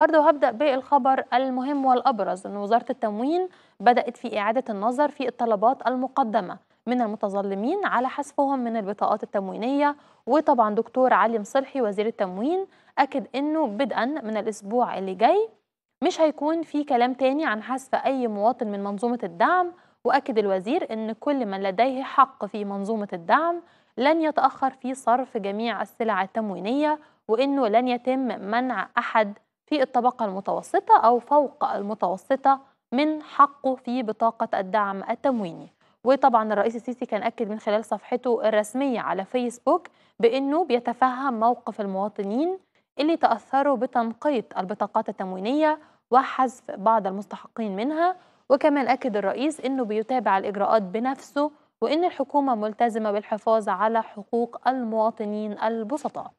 برضه هبدا بالخبر المهم والابرز ان وزاره التموين بدات في اعاده النظر في الطلبات المقدمه من المتظلمين على حذفهم من البطاقات التموينيه وطبعا دكتور علي مصلحي وزير التموين اكد انه بدءا من الاسبوع اللي جاي مش هيكون في كلام تاني عن حذف اي مواطن من منظومه الدعم واكد الوزير ان كل من لديه حق في منظومه الدعم لن يتاخر في صرف جميع السلع التموينيه وانه لن يتم منع احد في الطبقة المتوسطة أو فوق المتوسطة من حقه في بطاقة الدعم التمويني وطبعا الرئيس السيسي كان أكد من خلال صفحته الرسمية على فيسبوك بأنه بيتفهم موقف المواطنين اللي تأثروا بتنقيط البطاقات التموينية وحذف بعض المستحقين منها وكمان أكد الرئيس أنه بيتابع الإجراءات بنفسه وأن الحكومة ملتزمة بالحفاظ على حقوق المواطنين البسطاء